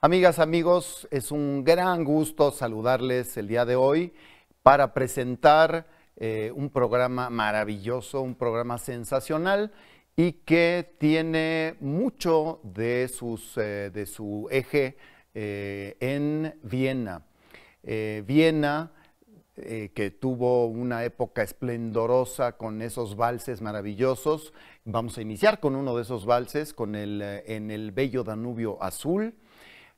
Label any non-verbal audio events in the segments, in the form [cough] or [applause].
Amigas, amigos, es un gran gusto saludarles el día de hoy para presentar eh, un programa maravilloso, un programa sensacional y que tiene mucho de, eh, su eje eh, en Viena. Viena, que tuvo una época esplendorosa con esos valses maravillosos. Vamos a iniciar con uno de esos valses, en el bello Danubio Azul.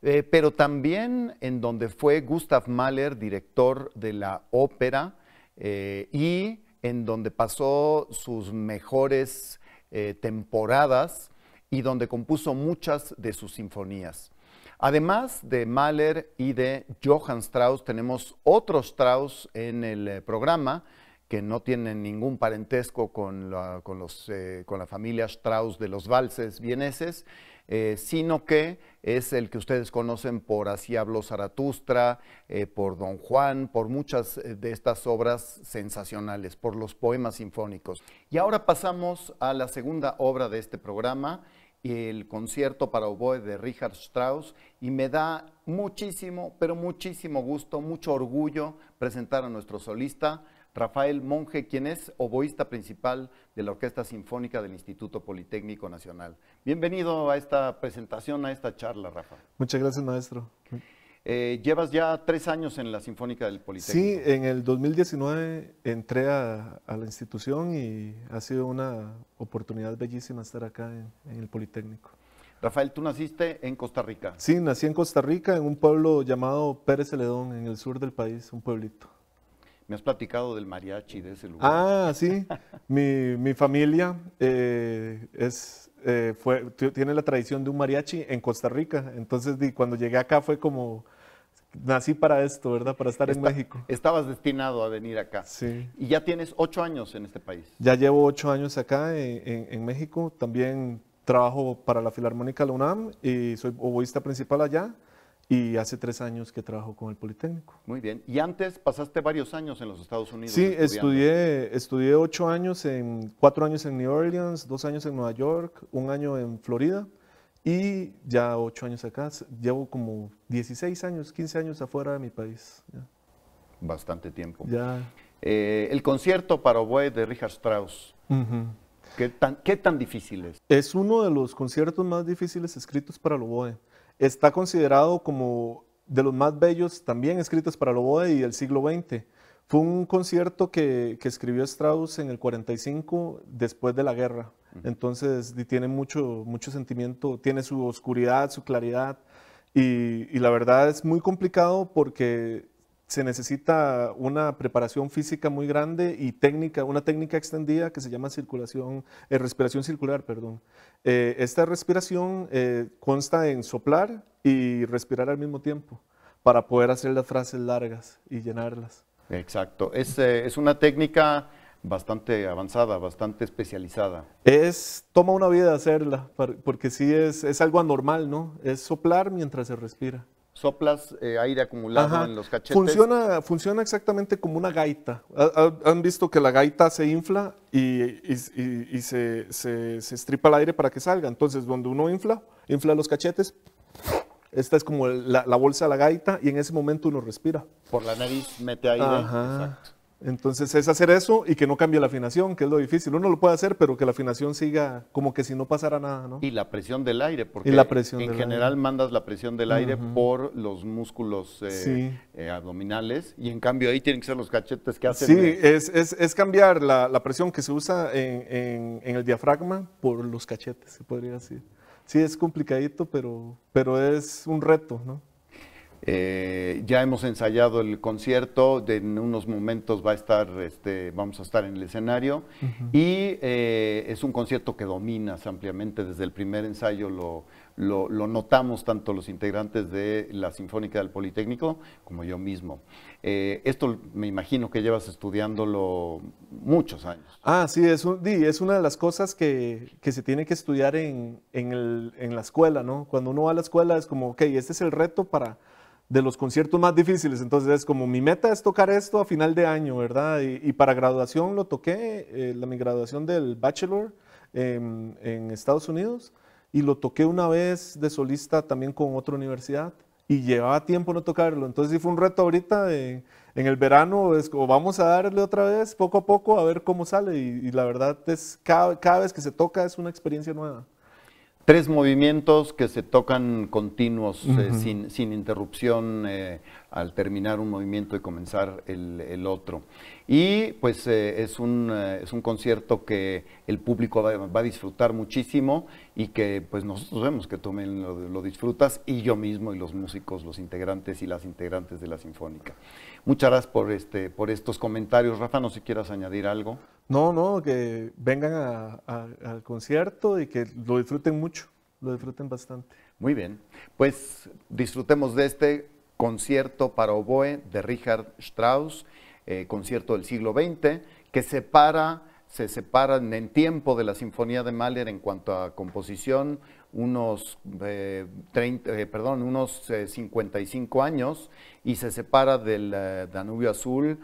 Eh, pero también en donde fue Gustav Mahler, director de la ópera, eh, y en donde pasó sus mejores eh, temporadas y donde compuso muchas de sus sinfonías. Además de Mahler y de Johann Strauss, tenemos otros Strauss en el programa que no tienen ningún parentesco con la, con la familia Strauss de los valses vieneses, eh, sino que es el que ustedes conocen por Así habló Zaratustra, eh, por Don Juan, por muchas eh, de estas obras sensacionales, por los poemas sinfónicos. Y ahora pasamos a la segunda obra de este programa, el concierto para oboe de Richard Strauss y me da muchísimo, pero muchísimo gusto, mucho orgullo presentar a nuestro solista, Rafael Monge, quien es oboísta principal de la Orquesta Sinfónica del Instituto Politécnico Nacional. Bienvenido a esta presentación, a esta charla, Rafa. Muchas gracias, maestro. Eh, llevas ya tres años en la Sinfónica del Politécnico. Sí, en el 2019 entré a, la institución y ha sido una oportunidad bellísima estar acá en, el Politécnico. Rafael, tú naciste en Costa Rica. Sí, nací en Costa Rica, en un pueblo llamado Pérez Celedón, en el sur del país, un pueblito. Me has platicado del mariachi de ese lugar. Ah, sí. mi, familia eh, es, eh, tiene la tradición de un mariachi en Costa Rica. Entonces, cuando llegué acá fue como, nací para esto, ¿verdad? Para estar en México. Estabas destinado a venir acá. Sí. Y ya tienes ocho años en este país. Ya llevo ocho años acá en, México. También trabajo para la Filarmónica de UNAM y soy oboísta principal allá y hace tres años que trabajo con el Politécnico. Muy bien. Y antes pasaste varios años en los Estados Unidos. Sí, estudié, estudié ocho años, en, cuatro años en New Orleans, dos años en Nueva York, un año en Florida y ya ocho años acá. Llevo como 16 años, 15 años afuera de mi país. Bastante tiempo. Ya. Eh, el concierto para oboe de Richard Strauss. ¿Qué, tan, ¿Qué tan difícil es? Es uno de los conciertos más difíciles escritos para el oboe. Está considerado como de los más bellos también escritos para Loboe y del siglo XX. Fue un concierto que, escribió Strauss en el 45 después de la guerra. Entonces tiene mucho, mucho sentimiento, tiene su oscuridad, su claridad. Y, y la verdad es muy complicado porque se necesita una preparación física muy grande y técnica, una técnica extendida que se llama circulación, eh, respiración circular, perdón. Eh, esta respiración eh, consta en soplar y respirar al mismo tiempo para poder hacer las frases largas y llenarlas. Exacto. Es, una técnica bastante avanzada, bastante especializada. Es, toma una vida hacerla, porque sí es, es algo anormal, ¿no? Es soplar mientras se respira soplas eh, aire acumulado en los cachetes. Funciona, funciona exactamente como una gaita. Han visto que la gaita se infla y, se, se, estripa el aire para que salga. Entonces, donde uno infla, infla los cachetes. Esta es como la, bolsa de la gaita y en ese momento uno respira. Por la nariz mete aire. Exacto. Entonces es hacer eso y que no cambie la afinación, que es lo difícil. Uno lo puede hacer, pero que la afinación siga como que si no pasara nada, ¿no? Y la presión del aire, porque la presión en general mandas la presión del aire por los músculos eh, eh, abdominales y en cambio ahí tienen que ser los cachetes que hacen. Sí, es, cambiar la, presión que se usa en, en, el diafragma por los cachetes, se podría decir. Sí, es complicadito, pero, pero es un reto, ¿no? Eh, ya hemos ensayado el concierto, en unos momentos va a estar, este, vamos a estar en el escenario y eh, es un concierto que dominas ampliamente, desde el primer ensayo lo, lo, notamos tanto los integrantes de la Sinfónica del Politécnico como yo mismo. Eh, esto me imagino que llevas estudiándolo muchos años. Ah, sí, es, una de las cosas que, se tiene que estudiar en, en la escuela, ¿no? Cuando uno va a la escuela es como, ok, este es el reto para de los conciertos más difíciles. Entonces, es como mi meta es tocar esto a final de año, ¿verdad? Y, para graduación lo toqué, eh, la, mi graduación del bachelor em, en Estados Unidos, y lo toqué una vez de solista también con otra universidad, y llevaba tiempo no tocarlo. Entonces, sí fue un reto ahorita en el verano, es como vamos a darle otra vez, poco a poco, a ver cómo sale. Y, la verdad es, cada vez que se toca es una experiencia nueva tres movimientos que se tocan continuos, eh, sin, sin, interrupción eh, al terminar un movimiento y comenzar el, otro. Y pues eh, es, un, eh, es un concierto que el público va, a disfrutar muchísimo y que pues nosotros vemos que tú lo, lo, disfrutas y yo mismo y los músicos, los integrantes y las integrantes de la Sinfónica. Muchas gracias por, este, por estos comentarios. Rafa, no si quieras añadir algo. No, no, que vengan al concierto y que lo disfruten mucho, lo disfruten bastante. Muy bien, pues disfrutemos de este concierto para oboe de Richard Strauss, eh, concierto del siglo XX, que separa, se separa en tiempo de la Sinfonía de Mahler en cuanto a composición, unos, 30, eh, eh, unos 55 años, y se separa del Danubio Azul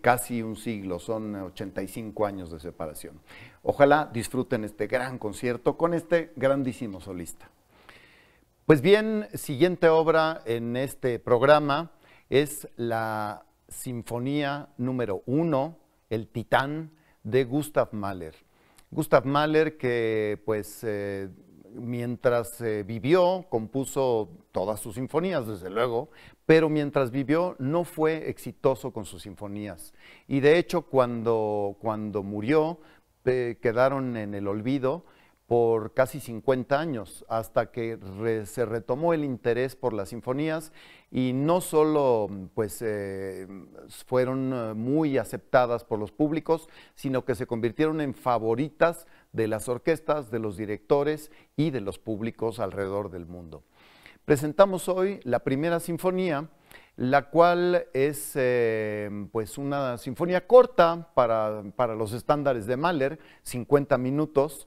casi un siglo, son 85 años de separación. Ojalá disfruten este gran concierto con este grandísimo solista. Pues bien, siguiente obra en este programa es la Sinfonía número uno, El Titán, de Gustav Mahler. Gustav Mahler que pues eh, mientras vivió compuso todas sus sinfonías, desde luego, pero mientras vivió no fue exitoso con sus sinfonías. Y de hecho cuando, murió eh, quedaron en el olvido por casi 50 años, hasta que se retomó el interés por las sinfonías y no solo pues, eh, fueron eh, muy aceptadas por los públicos, sino que se convirtieron en favoritas de las orquestas, de los directores y de los públicos alrededor del mundo. Presentamos hoy la primera sinfonía, la cual es eh, pues una sinfonía corta para, para los estándares de Mahler, 50 minutos,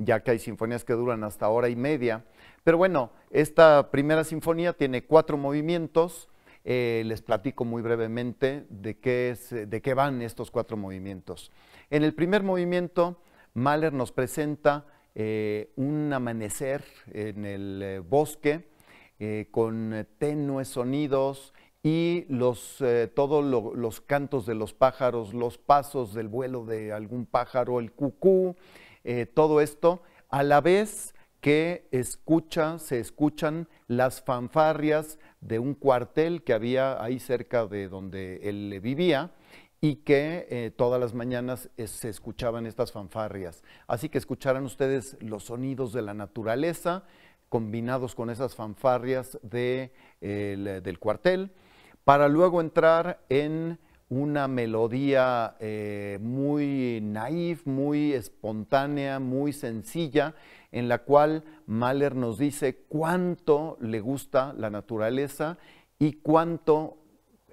ya que hay sinfonías que duran hasta hora y media. Pero bueno, esta primera sinfonía tiene cuatro movimientos. Eh, les platico muy brevemente de qué, es, de qué van estos cuatro movimientos. En el primer movimiento, Mahler nos presenta eh, un amanecer en el eh, bosque con tenues sonidos y los, todos los cantos de los pájaros, los pasos del vuelo de algún pájaro, el cucú, eh, todo esto, a la vez que escucha, se escuchan las fanfarrias de un cuartel que había ahí cerca de donde él vivía y que eh, todas las mañanas eh, se escuchaban estas fanfarrias. Así que escucharán ustedes los sonidos de la naturaleza combinados con esas fanfarrias de, del cuartel para luego entrar en una melodía eh, muy naif, muy espontánea, muy sencilla, en la cual Mahler nos dice cuánto le gusta la naturaleza y cuánto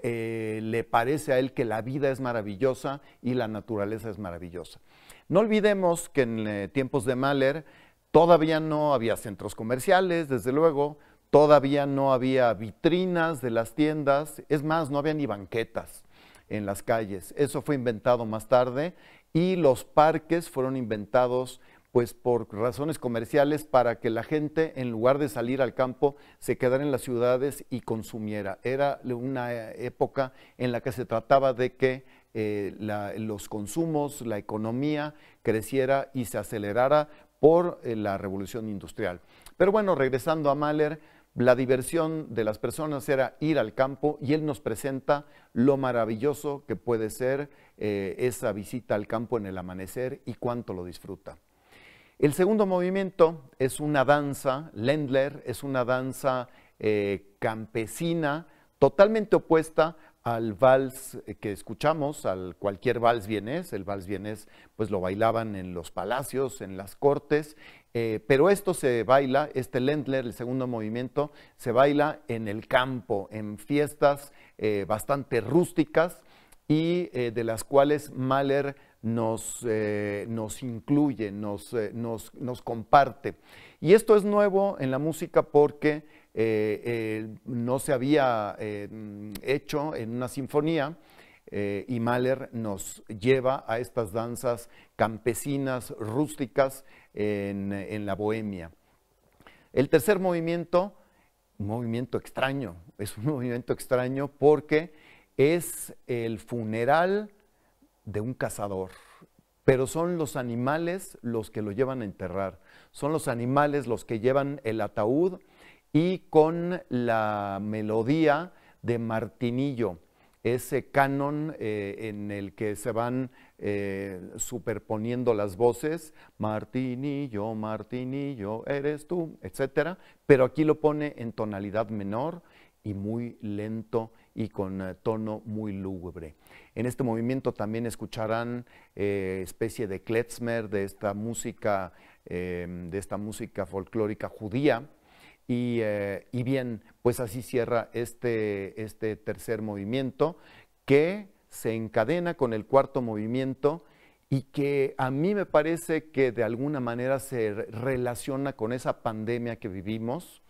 eh, le parece a él que la vida es maravillosa y la naturaleza es maravillosa. No olvidemos que en eh, tiempos de Mahler todavía no había centros comerciales, desde luego, todavía no había vitrinas de las tiendas, es más, no había ni banquetas en las calles. Eso fue inventado más tarde y los parques fueron inventados pues por razones comerciales para que la gente en lugar de salir al campo se quedara en las ciudades y consumiera. Era una época en la que se trataba de que eh, los consumos, la economía creciera y se acelerara por eh, la revolución industrial. Pero bueno, regresando a Mahler, la diversión de las personas era ir al campo y él nos presenta lo maravilloso que puede ser eh, esa visita al campo en el amanecer y cuánto lo disfruta. El segundo movimiento es una danza, Lendler, es una danza eh, campesina totalmente opuesta al vals eh, que escuchamos, al cualquier vals vienés. El vals vienés pues lo bailaban en los palacios, en las cortes, eh, pero esto se baila, este Lentler, el segundo movimiento, se baila en el campo, en fiestas eh, bastante rústicas y de las cuales Mahler nos, nos incluye, nos, nos, nos comparte. Y esto es nuevo en la música porque eh, eh, no se había eh, hecho en una sinfonía. y Mahler nos lleva a estas danzas campesinas, rústicas en, en, la Bohemia. El tercer movimiento, un movimiento extraño, es un [laughs] movimiento extraño porque es el funeral de un cazador, pero son los animales los que lo llevan a enterrar, son los animales los que llevan el ataúd y con la melodía de Martinillo, ese canon eh, en el que se van eh, superponiendo las voces, Martinillo, Martinillo, eres tú, etcétera, pero aquí lo pone en tonalidad menor y muy lento y con eh, tono muy lúgubre. En este movimiento también escucharán especie de kletzmer de esta música, de esta música folclórica judía, eh, y, bien, pues así cierra este, este, tercer movimiento que se encadena con el cuarto movimiento y que a mí me parece que de alguna manera se relaciona con esa pandemia que vivimos,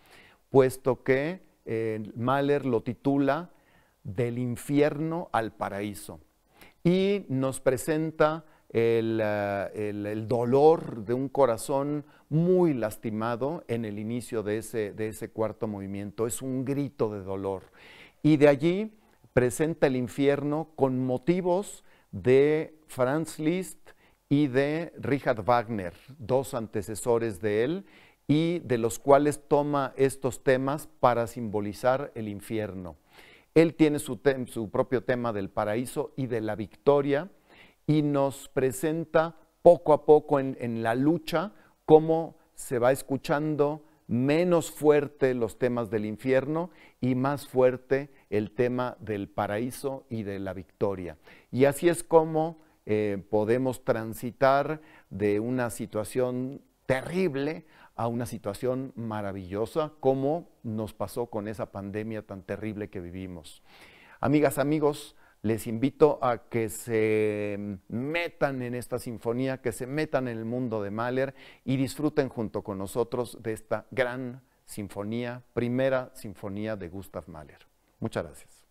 puesto que eh, Mahler lo titula Del infierno al paraíso y nos presenta eh, el, dolor de un corazón muy lastimado en el inicio de ese, cuarto movimiento. Es un grito de dolor. Y de allí presenta el infierno con motivos de Franz Liszt y de Richard Wagner, dos antecesores de él, y de los cuales toma estos temas para simbolizar el infierno. Él tiene su propio tema del paraíso y de la victoria, y nos presenta poco a poco en, la lucha cómo se va escuchando menos fuerte los temas del infierno y más fuerte el tema del paraíso y de la victoria. Y así es como eh, podemos transitar de una situación terrible a una situación maravillosa, como nos pasó con esa pandemia tan terrible que vivimos. Amigas, amigos, les invito a que se metan en esta sinfonía, que se metan en el mundo de Mahler y disfruten junto con nosotros de esta gran sinfonía, primera sinfonía de Gustav Mahler. Muchas gracias.